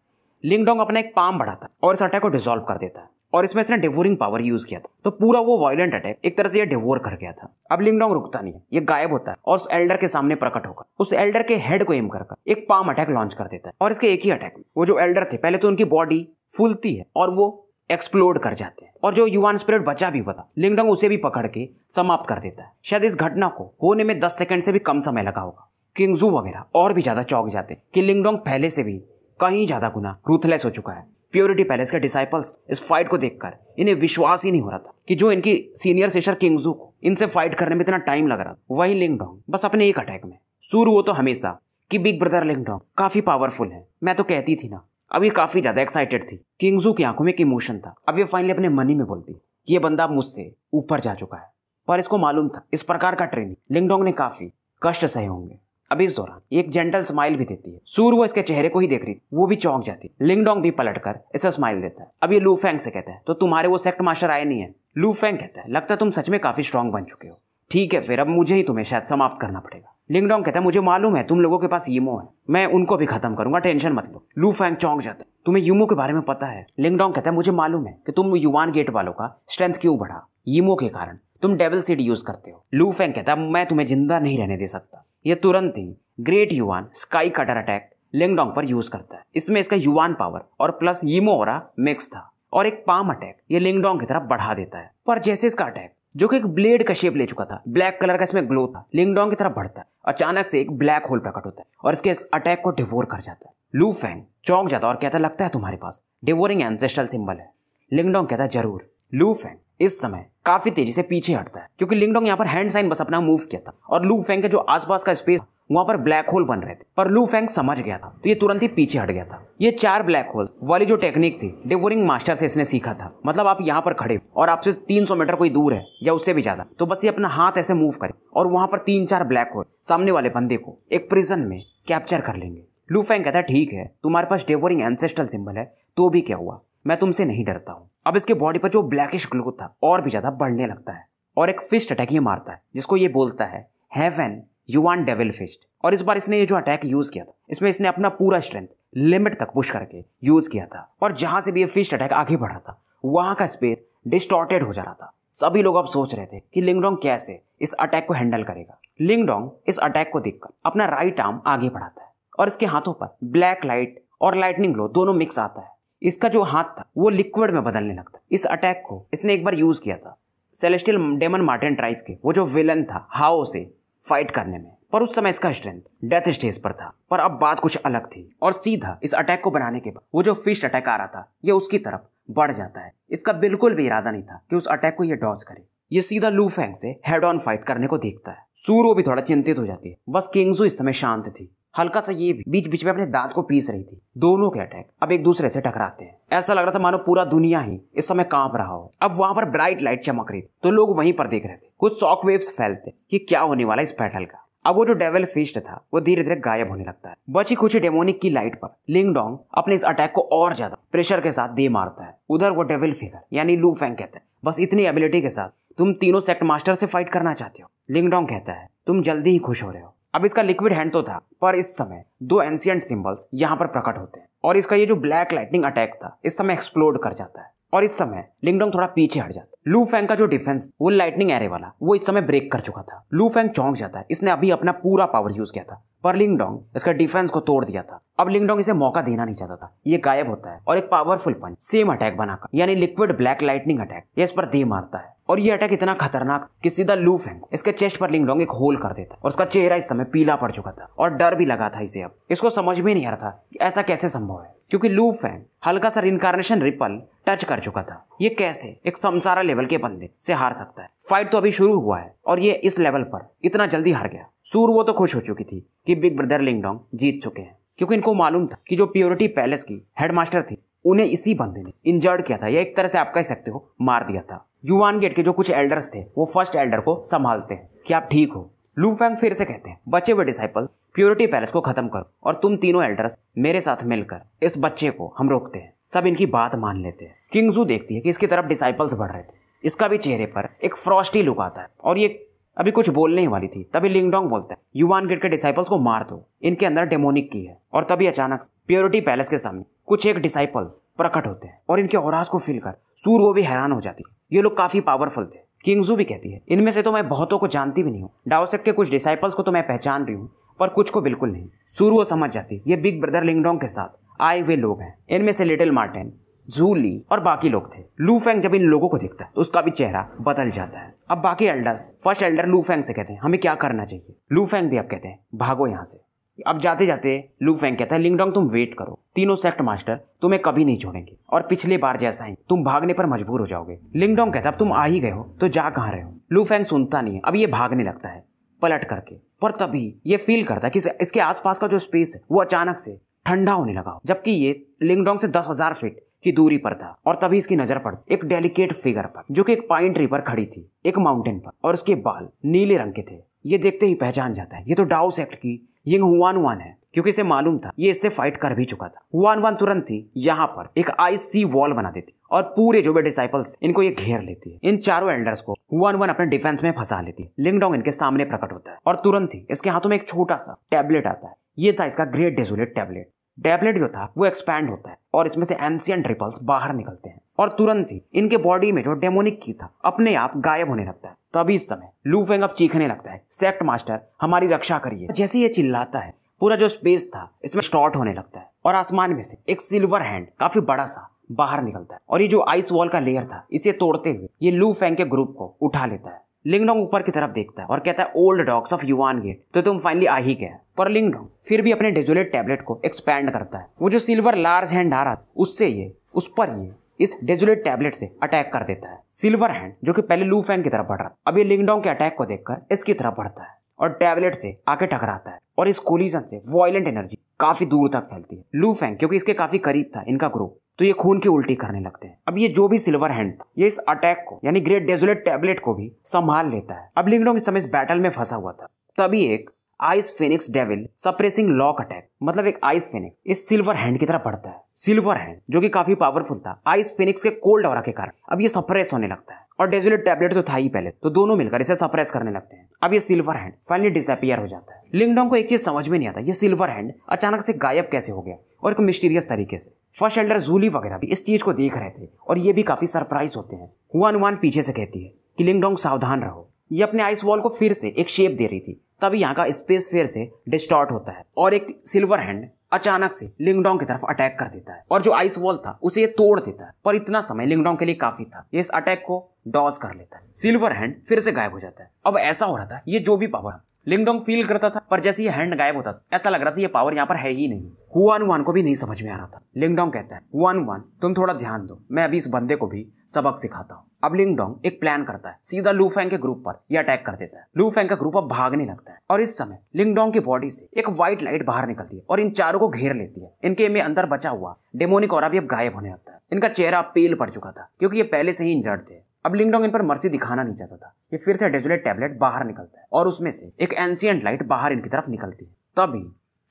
लिंगडोंग अपना एक पाम बढ़ाता है और इस अटैक को डिजोल्व कर देता है और इसमें इसने डिवोरिंग पावर यूज किया था तो पूरा वो वायलेंट अटैक एक तरह से ये डिवोर कर गया था अब लिंगडोंग रुकता नहीं है ये गायब होता है और उस एल्डर के सामने प्रकट होकर उस एल्डर के हेड को एम कर, एक पाम अटैक लॉन्च कर देता है और इसके एक ही अटैक में वो जो एल्डर थे पहले तो उनकी बॉडी फूलती है और वो एक्सप्लोड कर जाते हैं और जो युवान स्पिरिट बचा भी हुआ था लिंगडोंग उसे भी पकड़ के समाप्त कर देता है शायद इस घटना को होने में दस सेकंड से भी कम समय लगा होगा किंगजू वगैरह और भी ज्यादा चौक जाते कि लिंगडोंग पहले से भी कहीं ज्यादा गुना रूथलेस हो चुका है प्योरिटी पैलेस के डिसाइपल्स इस फाइट को देखकर इन्हें विश्वास ही नहीं हो रहा था कि जो इनकी सीनियर सेशर किंगजू को इनसे फाइट करने में इतना टाइम लग रहा था वही लिंगडोंग बस अपने एक अटैक में सूर्य वो तो हमेशा कि बिग ब्रदर लिंगडोंग काफी पावरफुल है मैं तो कहती थी ना अब ये काफी ज्यादा एक्साइटेड थी किंगजू की आंखों में एक इमोशन था अब ये फाइनली अपने मनी में बोलती कि ये बंदा मुझसे ऊपर जा चुका है पर इसको मालूम था इस प्रकार का ट्रेनिंग लिंगडोंग ने काफी कष्ट सहे होंगे अब इस दौरान एक जेंटल स्माइल भी देती है सूर वो इसके चेहरे को ही देख रही वो भी चौंक जाती लिंगडोंग भी पलट कर इसे स्माइल देता है अब ये लूफेंग से कहता है तो तुम्हारे वो सेक्ट मास्टर आए नहीं है लूफेंग कहता है लगता है तुम सच में काफी स्ट्रांग बन चुके हो ठीक है फिर अब मुझे ही तुम्हें शायद समाप्त करना पड़ेगा लिंगडोंग कहता है मुझे मालूम है तुम लोगों के पास यूमो है मैं उनको भी खत्म करूंगा टेंशन मत लो लू फैंग चौंक जाता है तुम्हें यूमो के बारे में पता है लिंगडोंग कहता है मुझे मालूम है कि तुम युवान गेट वालों का स्ट्रेंथ क्यों बढ़ा यूमो के कारण तुम डेबल सीट यूज करते हो लू फैंग कहता है मैं तुम्हें जिंदा नहीं रहने दे सकता ये तुरंत ही great yuan sky cutter attack Lingdong पर यूज करता है इसमें इसका युवान पावर और प्लस यीमो और मिक्स था और एक पाम अटैक ये लिंगडोंग की तरफ बढ़ा देता है पर जैसे इसका अटैक जो कि एक ब्लेड का शेप ले चुका था ब्लैक कलर का इसमें ग्लो था लिंगडोंग की तरफ बढ़ता है अचानक से एक ब्लैक होल प्रकट होता है और इसके इस अटैक को डिवोर कर जाता है लू फैंग चौंक जाता है और कहता लगता है तुम्हारे पास डिवोरिंग एंसेस्ट्रल सिंबल है लिंगडोंग कहता जरूर लू फैंग इस समय काफी तेजी से पीछे हटता है क्योंकि लिंगडोंग यहाँ पर हैंड साइन बस अपना मूव किया था और लू फैंग के जो आसपास का स्पेस वहां पर ब्लैक होल बन रहे थे पर लू फेंग समझ गया था तो ये तुरंत ही पीछे हट गया था ये चार ब्लैक होल वाली जो टेक्निक थी डिवोरिंग मास्टर से इसने सीखा था मतलब आप यहाँ पर खड़े और आपसे 300 मीटर कोई दूर है या उससे भी ज्यादा तो बस ये अपना हाथ ऐसे मूव करे और वहां पर तीन चार ब्लैक होल सामने वाले बंदे को एक प्रिजन में कैप्चर कर लेंगे लू फैंग कहता ठीक है तुम्हारे पास डेवोरिंग एंसेस्ट्रल सिंबल है तो भी क्या हुआ मैं तुमसे नहीं डरता हूँ अब इसके बॉडी पर जो ब्लैकिश ग्लो था और भी ज़्यादा बढ़ने लगता है और एक फिस्ट अटैक ये मारता है जिसको ये बोलता है heaven you want devil fist और इस बार इसने ये जो अटैक यूज किया था इसमें इसने अपना पूरा स्ट्रेंथ लिमिट तक पुश करके यूज किया था और जहां से भी ये फिस्ट अटैक आगे बढ़ा था वहां का स्पेस डिस्टॉर्टेड हो जा रहा था सभी लोग अब सोच रहे थे कि लिंगडोंग कैसे इस अटैक को हैंडल करेगा लिंगडोंग इस अटैक को देखकर अपना राइट आर्म आगे बढ़ाता है और इसके हाथों पर ब्लैक लाइट और लाइटनिंग ग्लो दोनों मिक्स आता है इसका जो हाथ था वो लिक्विड में बदलने लगता इस अटैक को इसने एक बार यूज किया था सेलेस्टियल डेमन मार्टिन ट्राइब के वो जो विलन था हाओ से फाइट करने में पर उस समय इसका स्ट्रेंथ डेथ स्टेज पर था पर अब बात कुछ अलग थी और सीधा इस अटैक को बनाने के बाद वो जो फिश अटैक आ रहा था ये उसकी तरफ बढ़ जाता है इसका बिल्कुल भी इरादा नहीं था कि उस अटैक को ये डॉज करे ये सीधा लूफेंग से हेड ऑन फाइट करने को देखता है सूरो भी थोड़ा चिंतित हो जाती है बस किंग्सू इस समय शांत थी हल्का सा ये भी बीच बीच में अपने दांत को पीस रही थी दोनों के अटैक अब एक दूसरे से टकराते हैं ऐसा लग रहा था मानो पूरा दुनिया ही इस समय कांप रहा हो अब वहां पर ब्राइट लाइट चमक रही थी तो लोग वहीं पर देख रहे थे कुछ शॉक वेव्स फैलते कि क्या होने वाला इस बैटल का अब वो जो डेवल फिस्ट था वो धीरे धीरे गायब होने लगता है बची कुछ डेमोनिक की लाइट पर लिंगडोंग अपने इस अटैक को और ज्यादा प्रेशर के साथ दे मारता है उधर वो डेवल फिगर यानी लू फैंग कहते है बस इतनी एबिलिटी के साथ तुम तीनों सेक्ट मास्टर से फाइट करना चाहते हो लिंगडोंग कहता है तुम जल्दी ही खुश हो रहे हो अब इसका लिक्विड हैंड तो था पर इस समय दो एंशियंट सिंबल्स यहाँ पर प्रकट होते हैं और इसका ये जो ब्लैक लाइटनिंग अटैक था इस समय एक्सप्लोड कर जाता है और इस समय लिंगडोंग थोड़ा पीछे हट जाता है लू फैंग का जो डिफेंस वो लाइटनिंग एरे वाला वो इस समय ब्रेक कर चुका था लू फैंग चौंक जाता है इसने अभी अपना पूरा पावर यूज किया था पर लिंगडोंग इसका डिफेंस को तोड़ दिया था अब लिंगडोंग इसे मौका देना नहीं चाहता था ये गायब होता है और एक पावरफुल पंच सेम अटैक बनाकर यानी लिक्विड ब्लैक लाइटनिंग अटैक ये इस पर दे मारता है और ये अटैक इतना खतरनाक कि सीधा लू फेंग इसके चेस्ट पर लॉन्ग एक होल कर देता और उसका चेहरा इस समय पीला पड़ चुका था और डर भी लगा था इसे अब इसको समझ में नहीं आ रहा था कि ऐसा कैसे संभव है क्योंकि लू फैंग हल्का सा रिनकारनेशन रिपल टच कर चुका था ये कैसे एक समसारा लेवल के बंदे से हार सकता है फाइट तो अभी शुरू हुआ है और ये इस लेवल पर इतना जल्दी हार गया सूर वो तो खुश हो चुकी थी कि बिग ब्रदर लिंगडोंग जीत चुके हैं क्योंकि इनको मालूम था कि जो प्योरिटी पैलेस की हेडमास्टर थी उन्हें इसी बंदे ने इंजर्ड किया था या एक तरह से आप कह सकते हो मार दिया था युवान गेट के जो कुछ एल्डर्स थे वो फर्स्ट एल्डर को संभालते हैं कि आप ठीक हो लू फैंग फिर से कहते हैं बचे हुए डिसाइपल प्योरिटी पैलेस को खत्म करो और तुम तीनों एल्डर्स मेरे साथ मिलकर इस बच्चे को हम रोकते हैं सब इनकी बात मान लेते हैं किंगजू देखती है कि इसकी तरफ डिसाइपल्स बढ़ रहे थे इसका भी चेहरे पर एक फ्रॉस्टी लुक आता है और ये अभी कुछ बोलने ही वाली थी तभी लिंगडोंग बोलता है युवान गेट के डिसाइपल्स को मार दो इनके अंदर डेमोनिक की है और तभी अचानक प्योरिटी पैलेस के सामने कुछ एक डिसाइपल्स प्रकट होते हैं और इनके औराज को फील कर सूर वो भी हैरान हो जाती है ये लोग काफ़ी पावरफुल थे किंगजू भी कहती है इनमें से तो मैं बहुतों को जानती भी नहीं हूँ डाउसेक के कुछ डिसाइपल्स को तो मैं पहचान रही हूँ पर कुछ को बिल्कुल नहीं सूर वो समझ जाती ये बिग ब्रदर लिंगडोंग के साथ आए हुए लोग हैं इनमें से लिटिल मार्टिन जू ली और बाकी लोग थे लू फैंग जब इन लोगों को देखता है तो उसका भी चेहरा बदल जाता है अब बाकी elders first elder Lu Feng से कहते हैं हमें क्या करना चाहिए लू फैंग भी अब कहते हैं भागो यहाँ से अब जाते जाते लू फैंग कहता है लिंगडोंग तुम वेट करो तीनों सेक्ट मास्टर तुम्हें कभी नहीं छोड़ेंगे और पिछले बार जैसा ही तुम भागने पर मजबूर हो जाओगे लिंगडोंग कहता है अब तुम आ ही गए हो तो जा कहाँ रहे हो लू फैंग सुनता नहीं है अब ये भागने लगता है पलट करके पर तभी ये फील करता है कि इसके आसपास का जो स्पेस है वो अचानक से ठंडा होने लगा जबकि ये लिंगडोंग से दस हजार फीट की दूरी पर था और तभी इसकी नजर पड़ी एक डेलिकेट फिगर पर जो कि एक पाइन ट्री पर खड़ी थी एक माउंटेन पर और उसके बाल नीले रंग के थे ये देखते ही पहचान जाता है ये तो डाउस एक्ट की यंग हुआन वान है क्योंकि इसे मालूम था ये इससे फाइट कर भी चुका था वन वन तुरंत ही यहाँ पर एक आई सी वॉल बना देती और पूरे जो भी डिसाइपल्स इनको ये घेर लेती है इन चारों एल्डर्स को वन वन अपने डिफेंस में फंसा लेती है लिंगडोंग इनके सामने प्रकट होता है और तुरंत ही इसके हाथों में एक छोटा सा टैबलेट आता है ये था इसका ग्रेट डेजोलेट टैबलेट टैबलेट जो था वो एक्सपैंड होता है और इसमें से एंशियन ट्रिपल्स बाहर निकलते हैं और तुरंत ही इनके बॉडी में जो डेमोनिक की था अपने आप गायब होने लगता है तभी तो इस समय लूफेंग अब चीखने लगता है सेक्ट मास्टर हमारी रक्षा करिए जैसे ये चिल्लाता है पूरा जो स्पेस था इसमें स्टॉर्ट होने लगता है और आसमान में से एक सिल्वर हैंड काफी बड़ा सा बाहर निकलता है और ये जो आइस वॉल का लेयर था इसे तोड़ते हुए ये लू फेंग के ग्रुप को उठा लेता है लिंगडोंग ऊपर की तरफ देखता है और कहता है old dogs of Yuan gate तो तुम फाइनली आ ही गया पर लिंगडोंग फिर भी अपने डेजोलेट टैबलेट को एक्सपैंड करता है वो जो सिल्वर लार्ज हैंड आ रहा था उससे ये उस पर ये इस डेजुलेट टैबलेट से अटैक कर देता है सिल्वर हैंड जो कि पहले लू फैंग की तरफ बढ़ रहा अब ये लिंगडोंग के अटैक को देखकर इसकी तरफ बढ़ता है और टैबलेट से आके टकराता है और इस कोलिजन से वॉयलेंट एनर्जी काफी दूर तक फैलती है लू फैंग क्योंकि इसके काफी करीब था इनका ग्रुप तो ये खून की उल्टी करने लगते हैं अब ये जो भी सिल्वर हैंड था ये इस अटैक को यानी ग्रेट डेजुलेट टैबलेट को भी संभाल लेता है अब लिंगडोंग इस समय इस बैटल में फंसा हुआ था तभी एक ice phoenix devil suppressing lock attack मतलब एक आइस फेनिक इस सिल्वर हैंड की तरह बढ़ता है सिल्वर हैंड जो कि काफी पावरफुल था आइस फेनिक्स के कोल्ड और के कारण अब ये सप्रेस होने लगता है और डेजुलेट टैबलेट तो था ही पहले तो दोनों मिलकर इसे सप्रेस करने लगते हैं अब ये सिल्वर हैंड फाइनली डिसअपियर हो जाता है लिंगडोंग को एक चीज समझ में नहीं आता ये सिल्वर हैंड अचानक से गायब कैसे हो गया और एक मिस्टीरियस तरीके से फर्स्ट एल्डर जूली वगैरह भी इस चीज को देख रहे थे और ये भी काफी सरप्राइज होते हैं हुआ अनुमान पीछे से कहती है कि लिंगडोंग सावधान रहो ये अपने आइस वॉल को फिर से एक शेप दे रही थी तभी यहाँ का स्पेस फेयर से डिस्टॉर्ट होता है और एक सिल्वर हैंड अचानक से लिंगडोंग की तरफ अटैक कर देता है और जो आइस वॉल था उसे ये तोड़ देता है पर इतना समय लिंगडोंग के लिए काफी था ये इस अटैक को डॉज कर लेता है सिल्वर हैंड फिर से गायब हो जाता है अब ऐसा हो रहा था ये जो भी पावर लिंगडोंग फील करता था पर जैसे ये हैंड गायब होता था ऐसा लग रहा था ये पावर यहाँ पर है ही नहीं हुआन वन को भी नहीं समझ में आ रहा था लिंगडोंग कहता है वन वन तुम थोड़ा ध्यान दो मैं अभी इस बंदे को भी सबक सिखाता हूँ अब लिंगडोंग एक प्लान करता है सीधा लूफेंग के ग्रुप पर ये अटैक कर देता है लूफेंग का ग्रुप अब भागने लगता है और इस समय लिंगडोंग की बॉडी से एक व्हाइट लाइट बाहर निकलती है और इन चारों को घेर लेती है इनके में अंदर बचा हुआ डेमोनिक और भी अब गायब होने लगता है इनका चेहरा पेल पड़ चुका था क्योंकि ये पहले से ही इंजर्ड थे अब लिंगडोंग इन पर मर्जी दिखाना नहीं चाहता था ये फिर से डेजुलेट टैबलेट बाहर निकलता है और उसमें से एक एंशियंट लाइट बाहर इनकी तरफ निकलती है तभी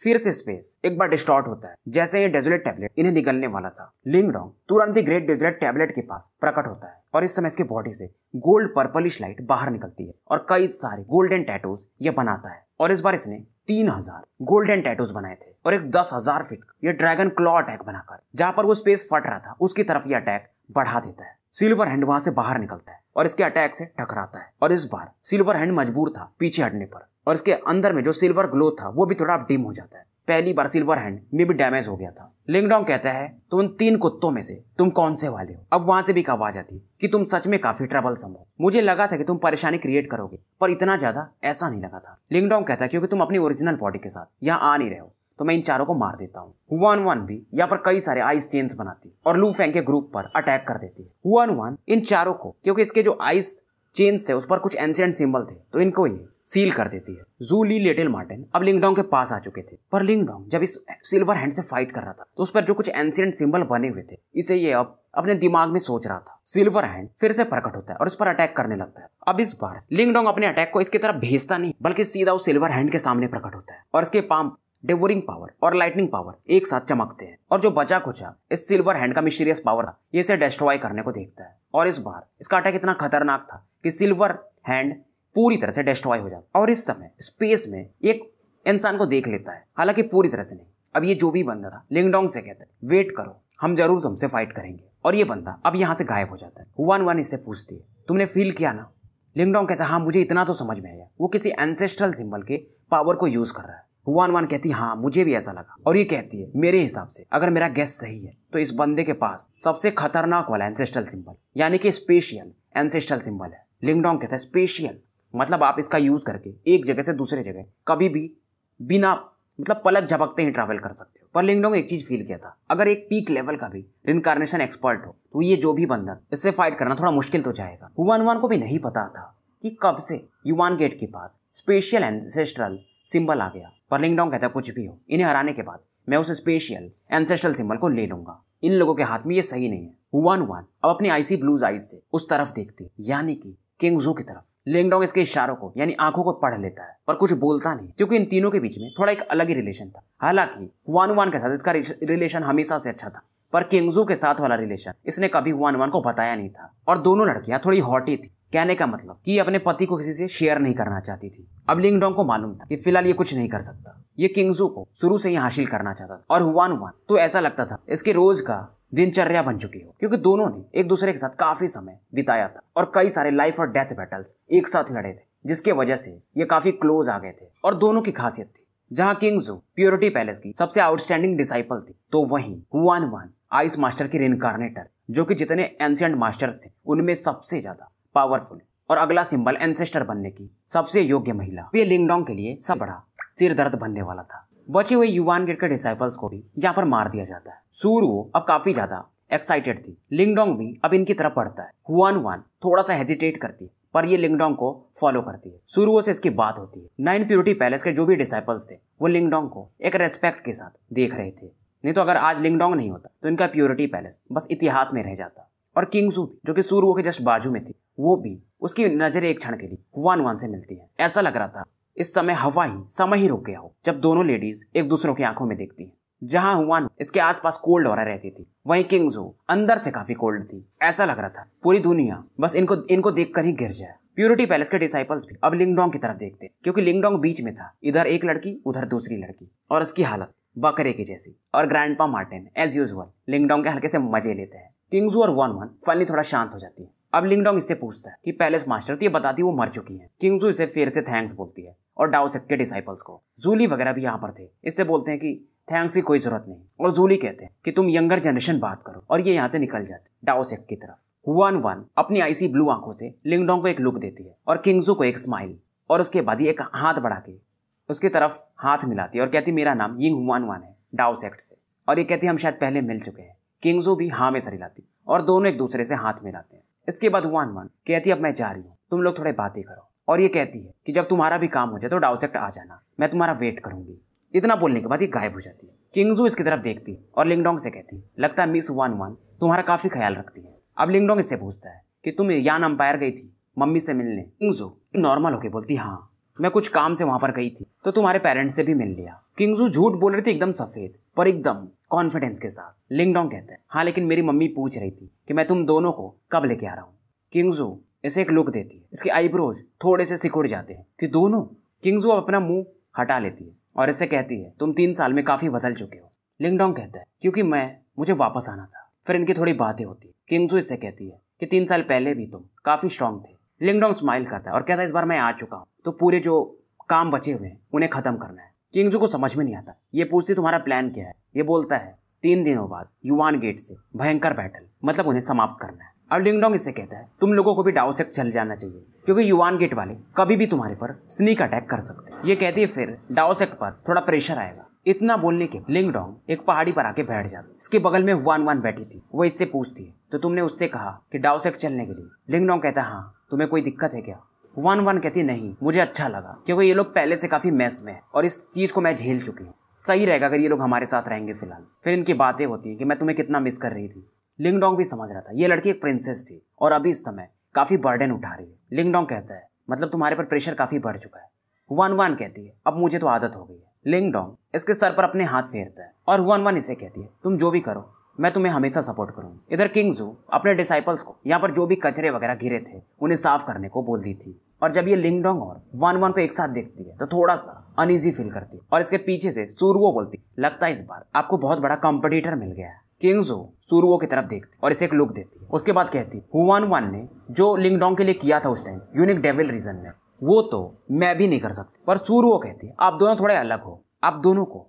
फिर से स्पेस एक बार डिस्टॉर्ट होता है जैसे ये डेजुलेट टैबलेट इन्हें निकलने वाला था लिंगडोंग तुरंत ही ग्रेट डेजुलेट टैबलेट के पास प्रकट होता है और इस समय इसके बॉडी से गोल्ड पर्पलिश लाइट बाहर निकलती है और कई सारे गोल्डन टैटूज ये बनाता है और इस बार इसने तीन हजार गोल्डन टैटूज बनाए थे और एक दस हजार फिट ये ड्रैगन क्लॉ अटैक बनाकर जहाँ पर वो स्पेस फट रहा था उसकी तरफ ये अटैक बढ़ा देता है सिल्वर हैंड वहां से बाहर निकलता है और इसके अटैक से टकराता है और इस बार सिल्वर हैंड मजबूर था पीछे हटने पर और इसके अंदर में जो सिल्वर ग्लो था वो भी थोड़ा आप डिम हो जाता है पहली बार सिल्वर हैंड में भी डैमेज हो गया था लिंगडोंग कहता है तो उन तीन कुत्तों में से तुम कौन से वाले हो अब वहां से भी आवाज आती कि तुम सच में काफी ट्रबल हो मुझे लगा था कि तुम परेशानी क्रिएट करोगे पर इतना ज्यादा ऐसा नहीं लगा था लिंगडोंग कहता है क्योंकि तुम अपनी ओरिजिनल बॉडी के साथ यहाँ आ नहीं रहे हो तो मैं इन चारों को मार देता हूँ हुआन वन भी यहाँ पर कई सारे आइस चेन्स बनाती और लू फैंग के ग्रुप पर अटैक कर देती है हुआन वन इन चारों को क्योंकि इसके जो आइस चेन्स थे उस पर कुछ एंशियंट सिंबल थे तो इनको ही सील कर देती है जू ली लिटिल मार्टिन अब लिंगडोंग के पास आ चुके थे पर लिंगडोंग जब इस सिल्वर हैंड से फाइट कर रहा था तो उस पर जो कुछ एंसियंट सिंबल बने हुए थे इसे ये अब अपने दिमाग में सोच रहा था सिल्वर हैंड फिर से प्रकट होता है और उस पर अटैक करने लगता है अब इस बार लिंगडोंग अपने अटैक को इसकी तरफ भेजता नहीं बल्कि सीधा उस सिल्वर हैंड के सामने प्रकट होता है और इसके पाम डेवोरिंग पावर और लाइटनिंग पावर एक साथ चमकते हैं और जो बचा खुचा इस सिल्वर हैंड का मिस्टीरियस पावर था ये इसे डिस्ट्रॉय करने को देखता है और इस बार इसका अटैक इतना खतरनाक था कि सिल्वर हैंड पूरी तरह से डिस्ट्रॉय हो जाता है और इस समय स्पेस में एक इंसान को देख लेता है हालांकि पूरी तरह से नहीं अब ये जो भी बंदा था लिंगडोंग से कहता है वेट करो हम जरूर तुमसे फाइट करेंगे और ये बंदा अब यहाँ से गायब हो जाता है वन वन इससे पूछती है तुमने फील किया ना लिंगडोंग कहता है हाँ मुझे इतना तो समझ में आया वो किसी एंसेस्ट्रल सिंबल के पावर को यूज कर रहा है वन वन कहती हाँ मुझे भी ऐसा लगा और ये कहती है मेरे हिसाब से अगर मेरा गैस सही है तो इस बंदे के पास सबसे खतरनाक वाला एंसेस्ट्रल सिंबल यानी कि स्पेशियल एंसेस्ट्रल सिंबल है लिंगडोंग कहता है स्पेशियल मतलब आप इसका यूज़ करके एक जगह से दूसरे जगह कभी भी बिना मतलब पलक झपकते ही ट्रैवल कर सकते हो पर लिंगडोंग एक चीज़ फील किया था अगर एक पीक लेवल का भी रिनकारनेशन एक्सपर्ट हो तो ये जो भी बंधन इससे फाइट करना थोड़ा मुश्किल तो जाएगा हुआन वन को भी नहीं पता था कि कब से युवान गेट के पास स्पेशियल एंसेस्ट्रल सिंबल आ गया पर लिंगडोंग कहता कुछ भी हो इन्हें हराने के बाद मैं उस स्पेशल एंसेस्ट्रल सिंबल को ले लूंगा इन लोगों के हाथ में ये सही नहीं है हुआन वन अब अपने आईसी ब्लूज आईज से उस तरफ देखते यानी कि किंगजू की तरफ लेंगडोंग इसके इशारों को यानी आंखों को पढ़ लेता है पर कुछ बोलता नहीं क्योंकि इन तीनों के बीच में थोड़ा एक अलग ही रिलेशन था हालांकि वन वन के साथ इसका रिलेशन हमेशा से अच्छा था पर किंगजू के साथ वाला रिलेशन इसने कभी वन वन को बताया नहीं था और दोनों लड़कियां थोड़ी हॉटी थी कहने का मतलब कि अपने पति को किसी से शेयर नहीं करना चाहती थी अब लिंगडोंग को मालूम था कि फिलहाल ये कुछ नहीं कर सकता ये किंगजू को शुरू से ही हासिल करना चाहता था और वन वन तो ऐसा लगता था इसके रोज का दिनचर्या बन चुकी हो क्योंकि दोनों ने एक दूसरे के साथ काफी समय बिताया था और कई सारे लाइफ और डेथ बैटल्स एक साथ लड़े थे जिसके वजह से ये काफी क्लोज आ गए थे और दोनों की खासियत थी जहाँ किंग प्योरिटी पैलेस की सबसे आउटस्टैंडिंग डिसाइपल थी तो वही हुआन वन आइस मास्टर की रिनकारनेटर जो कि जितने एंशियंट मास्टर थे उनमें सबसे ज्यादा पावरफुल और अगला सिंबल एंसेस्टर बनने की सबसे योग्य महिला ये लिंगडोंग के लिए सब बड़ा सिर दर्द बनने वाला था बचे हुए युवान गेट के डिसाइपल्स को भी यहाँ पर मार दिया जाता है सूर्य अब काफी ज्यादा एक्साइटेड थी लिंगडोंग भी अब इनकी तरफ पड़ता है हुआन हुआन थोड़ा सा हेजिटेट करती है पर ये लिंगडोंग को फॉलो करती है सुरुओं से इसकी बात होती है नाइन प्योरिटी पैलेस के जो भी डिसाइपल्स थे वो लिंगडोंग को एक रेस्पेक्ट के साथ देख रहे थे नहीं तो अगर आज लिंगडोंग नहीं होता तो इनका प्योरिटी पैलेस बस इतिहास में रह जाता और किंगजू जो कि सूर्य के जस्ट बाजू में थी वो भी उसकी नजर एक क्षण के लिए वन वन से मिलती है ऐसा लग रहा था इस समय हवा ही समय ही रुक गया हो जब दोनों लेडीज एक दूसरों की आंखों में देखती है जहां हुआ इसके आसपास कोल्ड और रहती थी वहीं किंग्स हो अंदर से काफी कोल्ड थी ऐसा लग रहा था पूरी दुनिया बस इनको इनको देख ही गिर जाए प्यूरिटी पैलेस के डिसाइपल्स भी अब लिंगडोंग की तरफ देखते क्योंकि लिंगडोंग बीच में था इधर एक लड़की उधर दूसरी लड़की और उसकी हालत बकरे की जैसी और ग्रैंड पा मार्टिन एज यूजल लिंगडोंग के हल्के से मजे लेते हैं किंग्सू और वन वन फनली थोड़ा शांत हो जाती है अब लिंगडोंग इससे पूछता है कि पैलेस मास्टर तो ये बताती वो मर चुकी है किंगजू इसे फिर से थैंक्स बोलती है और डाउसेक के डिसाइपल्स को जूली वगैरह भी यहाँ पर थे इससे बोलते हैं कि थैंक्स की कोई जरूरत नहीं और जूली कहते हैं कि तुम यंगर जनरेशन बात करो और ये यहाँ से निकल जाते डाओसेक की तरफ वन वन अपनी आईसी ब्लू आंखों से लिंगडोंग को एक लुक देती है और किंगजू को एक स्माइल और उसके बाद ही एक हाथ बढ़ा के उसकी तरफ हाथ मिलाती है और कहती मेरा नाम यिंग हुआन वन है डाओसेक्ट से और ये कहती हम शायद पहले मिल चुके हैं किंगजू भी हाँ में सर हिलाती और दोनों एक दूसरे से हाथ मिलाते हैं इसके बाद वन वन कहती अब मैं जा रही हूँ तुम लोग थोड़े बातें करो और ये कहती है कि जब तुम्हारा भी काम हो जाए तो डाउसेक्ट आ जाना मैं तुम्हारा वेट करूंगी इतना बोलने के बाद ये गायब हो जाती है किंगजू इसकी तरफ देखती है और लिंगडोंग से कहती है लगता है मिस वन वन तुम्हारा काफी ख्याल रखती है अब लिंगडोंग इससे पूछता है कि तुम यान अंपायर गई थी मम्मी से मिलने किंगजू नॉर्मल होके बोलती हाँ मैं कुछ काम से वहां पर गई थी तो तुम्हारे पेरेंट्स से भी मिल लिया किंगजू झूठ बोल रही थी एकदम सफेद पर एकदम कॉन्फिडेंस के साथ लिंगडोंग कहता है हाँ लेकिन मेरी मम्मी पूछ रही थी कि मैं तुम दोनों को कब लेके आ रहा हूँ किंगजो इसे एक लुक देती है इसके आईब्रोज थोड़े से सिकुड़ जाते हैं कि दोनों किंगजो अब अपना मुंह हटा लेती है और इसे कहती है तुम तीन साल में काफी बदल चुके हो लिंगडोंग कहता है क्योंकि मैं मुझे वापस आना था फिर इनकी थोड़ी बातें होती है किंगजू इसे कहती है कि तीन साल पहले भी तुम काफी स्ट्रांग थे लिंगडोंग स्माइल करता है और कहता है इस बार मैं आ चुका हूँ तो पूरे जो काम बचे हुए हैं उन्हें खत्म करना है किंग्जू को समझ में नहीं आता ये पूछती तुम्हारा प्लान क्या है ये बोलता है तीन दिनों बाद युवान गेट से भयंकर बैटल मतलब उन्हें समाप्त करना है और डिंगडोंग इसे कहता है तुम लोगों को भी डाउ चल जाना चाहिए क्योंकि युवान गेट वाले कभी भी तुम्हारे पर स्नीक अटैक कर सकते हैं ये कहती है फिर डाओसेक्ट पर थोड़ा प्रेशर आएगा इतना बोलने के लिंगडोंग एक पहाड़ी पर आके बैठ जाता इसके बगल में वन वन बैठी थी वो इससे पूछती है तो तुमने उससे कहा कि डाउसेट चलने के लिए लिंगडोंग कहता है हाँ तुम्हें कोई दिक्कत है क्या वन वन कहती नहीं मुझे अच्छा लगा क्योंकि ये लोग पहले से काफ़ी मैस में है और इस चीज़ को मैं झेल चुकी हूँ सही रहेगा अगर ये लोग हमारे साथ रहेंगे फिलहाल फिर इनकी बातें होती हैं कि मैं तुम्हें कितना मिस कर रही थी लिंगडोंग भी समझ रहा था ये लड़की एक प्रिंसेस थी और अभी इस समय काफ़ी बर्डन उठा रही है लिंगडोंग कहता है मतलब तुम्हारे पर प्रेशर काफ़ी बढ़ चुका है वन वन कहती है अब मुझे तो आदत हो गई है लिंगडोंग इसके सर पर अपने हाथ फेरता है और वन वन इसे कहती है तुम जो भी करो मैं तुम्हें हमेशा सपोर्ट करूँ इधर किंगजू अपने डिसाइपल्स को यहाँ पर जो भी कचरे वगैरह घिरे थे उन्हें साफ करने को बोल दी थी और जब ये लिंगडोंग और वन वन को एक साथ देखती है तो थोड़ा सा अनइजी फील करती है और इसके पीछे से सूर्वो बोलती लगता है इस बार आपको बहुत बड़ा कॉम्पिटिटर मिल गया है किंगजो सूर्वो की तरफ देखती और इसे एक लुक देती है उसके बाद कहती हुआन वन ने जो लिंगडोंग के लिए किया था उस टाइम यूनिक डेविल रीजन में वो तो मैं भी नहीं कर सकती पर सूर्वो कहती आप दोनों थोड़े अलग हो आप दोनों को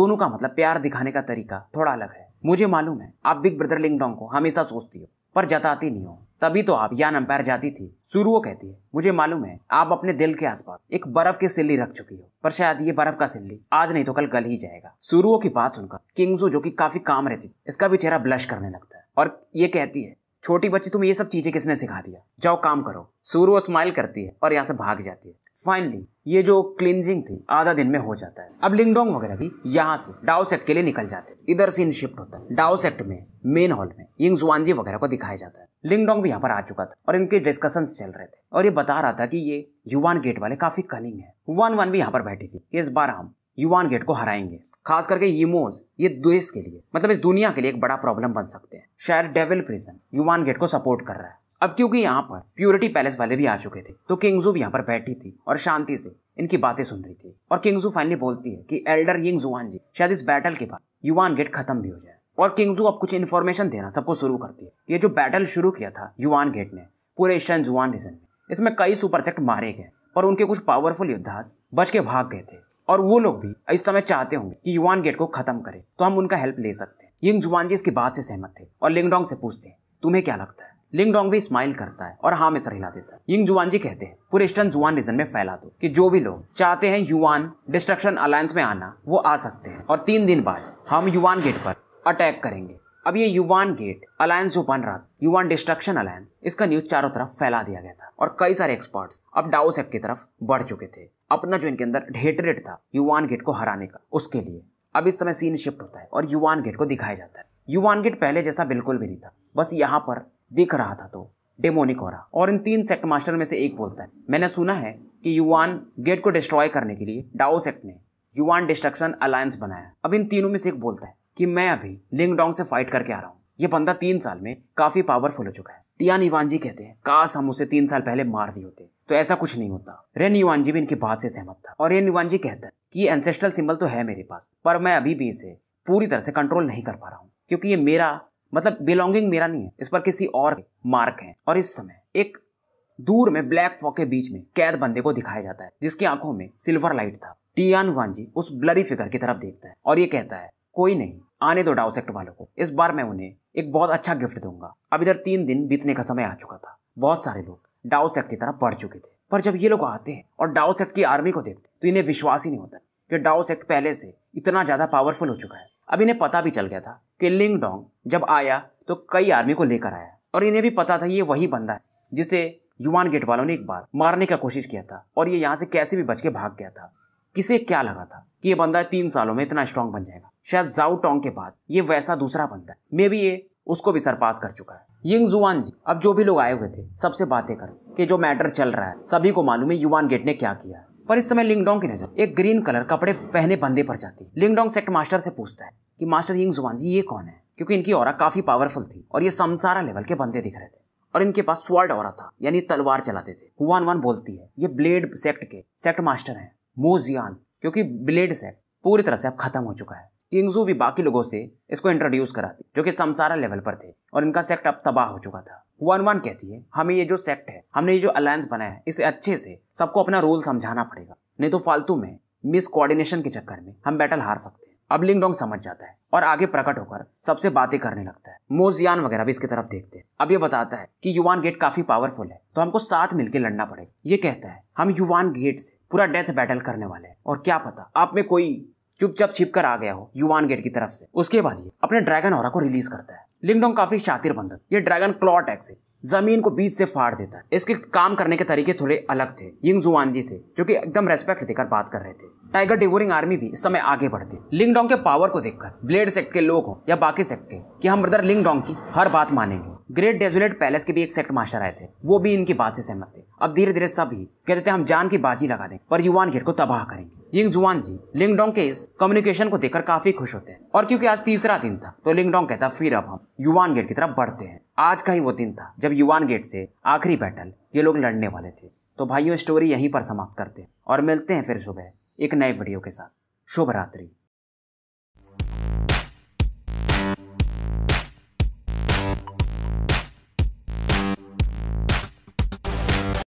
दोनों का मतलब प्यार दिखाने का तरीका थोड़ा अलग है मुझे मालूम है आप बिग ब्रदर लिंगडोंग को हमेशा सोचती हो पर जताती नहीं हो तभी तो आप यान अंपायर जाती थी सुरुओ कहती है मुझे मालूम है आप अपने दिल के आसपास एक बर्फ की सिल्ली रख चुकी हो पर शायद ये बर्फ का सिल्ली आज नहीं तो कल गल ही जाएगा सुरुओ की बात सुनकर किंगजो जो कि काफी काम रहती इसका भी चेहरा ब्लश करने लगता है और ये कहती है छोटी बच्ची तुम्हें ये सब चीजें किसने सिखा दिया जाओ काम करो सुरुओ स्माइल करती है और यहाँ से भाग जाती है फाइनली ये जो क्लिनजिंग थी आधा दिन में हो जाता है अब लिंगडोंग वगैरह भी यहाँ से डाओ सेट के लिए निकल जाते हैं इधर सीन शिफ्ट होता है डाओ सेट में मेन हॉल में जुआनजी वगैरह को दिखाया जाता है लिंगडोंग भी यहाँ पर आ चुका था और इनके डिस्कशन चल रहे थे और ये बता रहा था की ये युवान गेट वाले काफी कनिंग है वन वन भी यहाँ पर बैठी थी इस बार हम युवान गेट को हराएंगे खास करके यूमोज ये देश के लिए मतलब इस दुनिया के लिए एक बड़ा प्रॉब्लम बन सकते हैं शायद डेविल प्रिजन युवान गेट को सपोर्ट कर रहा है अब क्योंकि यहाँ पर प्योरिटी पैलेस वाले भी आ चुके थे तो किंगजू भी यहाँ पर बैठी थी और शांति से इनकी बातें सुन रही थी और किंगजू फाइनली बोलती है कि एल्डर यिंग जुआन जी शायद इस बैटल के बाद युवान गेट खत्म भी हो जाए और किंगजू अब कुछ इन्फॉर्मेशन देना सबको शुरू करती है ये जो बैटल शुरू किया था युवान गेट ने पूरे एशियन जुआन रीजन में इसमें कई सेक्ट मारे गए पर उनके कुछ पावरफुल योद्धास बच के भाग गए थे और वो लोग भी इस समय चाहते होंगे कि युवान गेट को खत्म करे तो हम उनका हेल्प ले सकते हैं यिंग जुआन जी इसकी बात से सहमत थे और लिंगडोंग से पूछते हैं तुम्हें क्या लगता है लिंग डोंग भी स्माइल करता है और हाँ में सर हिला देता है यिंग जुआन जी कहते हैं पूरे ईस्टर्न जुआन रीजन में फैला दो कि जो भी लोग चाहते हैं युवान डिस्ट्रक्शन अलायंस में आना वो आ सकते हैं और तीन दिन बाद हम युवान गेट पर अटैक करेंगे अब ये युवान गेट अलायंस जो बन रहा था युवान डिस्ट्रक्शन अलायंस इसका न्यूज चारों तरफ फैला दिया गया था और कई सारे एक्सपर्ट्स अब डाउस एक्ट की तरफ बढ़ चुके थे अपना जो इनके अंदर ढेटरेट था युवान गेट को हराने का उसके लिए अब इस समय सीन शिफ्ट होता है और युवान गेट को दिखाया जाता है युवान गेट पहले जैसा बिल्कुल भी नहीं था बस यहाँ पर दिख रहा था तो डेमोनिक हो और इन तीन सेक्ट मास्टर में से एक बोलता है मैंने सुना है कि युवान गेट को डिस्ट्रॉय करने के लिए डाओ सेक्ट ने युवान डिस्ट्रक्शन अलायंस बनाया अब इन तीनों में से एक बोलता है कि मैं अभी लिंगडोंग से फाइट करके आ रहा हूँ ये बंदा तीन साल में काफी पावरफुल हो चुका है टियान इवान जी कहते हैं काश हम उसे तीन साल पहले मार दिए होते तो ऐसा कुछ नहीं होता रेन इवान जी भी इनकी बात से सहमत था और रेन इवान जी कहता है कि ये सिंबल तो है मेरे पास पर मैं अभी भी इसे पूरी तरह से कंट्रोल नहीं कर पा रहा हूँ क्योंकि ये मेरा मतलब बिलोंगिंग मेरा नहीं है इस पर किसी और मार्क है और इस समय एक दूर में ब्लैक फॉक के बीच में कैद बंदे को दिखाया जाता है जिसकी आंखों में सिल्वर लाइट था टियान जी उस ब्लरी फिगर की तरफ देखता है और ये कहता है कोई नहीं आने दो डाउस वालों को इस बार मैं उन्हें एक बहुत अच्छा गिफ्ट दूंगा अब इधर तीन दिन बीतने का समय आ चुका था बहुत सारे लोग डाउस की तरफ बढ़ चुके थे पर जब ये लोग आते हैं और डाउस की आर्मी को देखते तो इन्हें विश्वास ही नहीं होता कि डाउस पहले से इतना ज्यादा पावरफुल हो चुका है अब इन्हें पता भी चल गया था कि लिंग डोंग जब आया तो कई आर्मी को लेकर आया और इन्हें भी पता था ये वही बंदा है जिसे युवान गेट वालों ने एक बार मारने का कोशिश किया था और ये यहाँ से कैसे भी बच के भाग गया था किसे क्या लगा था कि ये बंदा तीन सालों में इतना स्ट्रांग बन जाएगा शायद जाओ टोंग के बाद ये वैसा दूसरा बंदा है मे भी ये उसको भी सरपास कर चुका है यिंग जुआन जी अब जो भी लोग आए हुए थे सबसे बातें कर कि जो मैटर चल रहा है सभी को मालूम है युवान गेट ने क्या किया पर इस समय लिंगडोंग की नजर एक ग्रीन कलर कपड़े पहने बंदे पर जाती है लिंगडोंग सेक्ट मास्टर से पूछता है कि मास्टर यिंग जुआन जी ये कौन है क्योंकि इनकी और काफी पावरफुल थी और ये समसारा लेवल के बंदे दिख रहे थे और इनके पास स्वर्ड और था यानी तलवार चलाते थे हुआन वन बोलती है ये ब्लेड सेक्ट के सेक्ट मास्टर है मोजियान क्योंकि ब्लेड सेक्ट पूरी तरह से अब खत्म हो चुका है किंगजू भी बाकी लोगों से इसको इंट्रोड्यूस कराती जो कि समसारा लेवल पर थे और इनका सेक्ट अब तबाह हो चुका था वन वन कहती है हमें ये जो सेक्ट है हमने ये जो अलायंस बनाया है इसे अच्छे से सबको अपना रोल समझाना पड़ेगा नहीं तो फालतू में मिस कोऑर्डिनेशन के चक्कर में हम बैटल हार सकते हैं अब लिंगडोंग समझ जाता है और आगे प्रकट होकर सबसे बातें करने लगता है मोजियान वगैरह भी इसकी तरफ देखते हैं अब ये बताता है कि युवान गेट काफी पावरफुल है तो हमको साथ मिलकर लड़ना पड़ेगा ये कहता है हम युवान गेट से पूरा डेथ बैटल करने वाले हैं और क्या पता आप में कोई चुपचाप छिप कर आ गया हो युवान गेट की तरफ से उसके बाद ये अपने ड्रैगन और को रिलीज करता है लिंगडोंग काफी शातिर बंधक ये ड्रैगन क्लॉ एक्स से जमीन को बीच से फाड़ देता है इसके काम करने के तरीके थोड़े अलग थे यिंग जुआन जी से जो कि एकदम रेस्पेक्ट देकर बात कर रहे थे टाइगर डिवोरिंग आर्मी भी इस समय आगे बढ़ती लिंगडोंग के पावर को देखकर ब्लेड सेक्ट के लोग हो या बाकी सेक्ट के कि हम ब्रदर लिंगडोंग की हर बात मानेंगे ग्रेट डेजुलेट पैलेस के भी एक सेक्ट मास्टर आए थे वो भी इनकी बात से सहमत थे अब धीरे धीरे सब ही कहते थे हम जान की बाजी लगा दें पर युवान गेट को तबाह करेंगे यिंग जुआन जी लिंगडोंग के इस कम्युनिकेशन को देखकर काफी खुश होते हैं और क्योंकि आज तीसरा दिन था तो लिंगडोंग कहता फिर अब हम युवान गेट की तरफ बढ़ते हैं आज का ही वो दिन था जब युवान गेट से आखिरी बैटल ये लोग लड़ने वाले थे तो भाइयों स्टोरी यहीं पर समाप्त करते हैं और मिलते हैं फिर सुबह एक नए वीडियो के साथ शुभ रात्रि